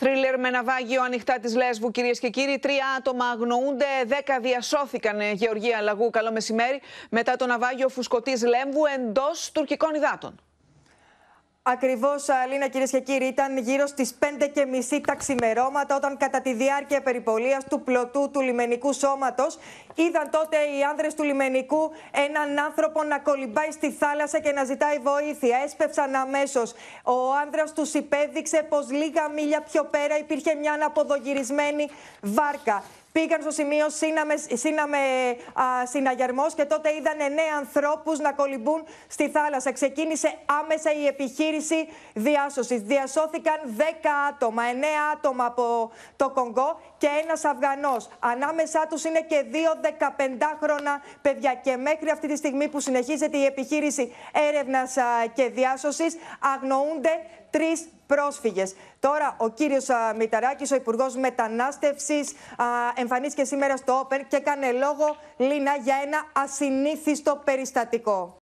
Θρίλερ με ναυάγιο ανοιχτά της Λέσβου, κυρίες και κύριοι. Τρία άτομα αγνοούνται, δέκα διασώθηκαν. Ε, Γεωργία Λαγού, καλό μεσημέρι. Μετά το ναυάγιο φουσκωτής Λέμβου εντός τουρκικών υδάτων. Ακριβώς, Αλίνα, κυρίες και κύριοι, ήταν γύρω στις μισή τα ξημερώματα, όταν κατά τη διάρκεια περιπολίας του πλωτού του λιμενικού σώματος, είδαν τότε οι άνδρες του λιμενικού έναν άνθρωπο να κολυμπάει στη θάλασσα και να ζητάει βοήθεια. Έσπευσαν αμέσως. Ο άνδρας τους υπέδειξε πως λίγα μίλια πιο πέρα υπήρχε μια αναποδογυρισμένη βάρκα. Πήγαν στο σημείο σύναμε, σύναμε α, συναγερμός και τότε είδαν εννέα ανθρώπους να κολυμπούν στη θάλασσα. Ξεκίνησε άμεσα η επιχείρηση διάσωσης. Διασώθηκαν 10 άτομα, 9 άτομα από το Κονγκό και ένας Αφγανός. Ανάμεσά τους είναι και δύο 15χρονα παιδιά. Και μέχρι αυτή τη στιγμή που συνεχίζεται η επιχείρηση έρευνας και διάσωσης αγνοούνται τρεις πρόσφυγες. Τώρα ο κύριος Μηταράκης, ο Υπουργός Μετανάστευσης, εμφανίστηκε σήμερα στο Όπερ και έκανε λόγο, Λίνα, για ένα ασυνήθιστο περιστατικό.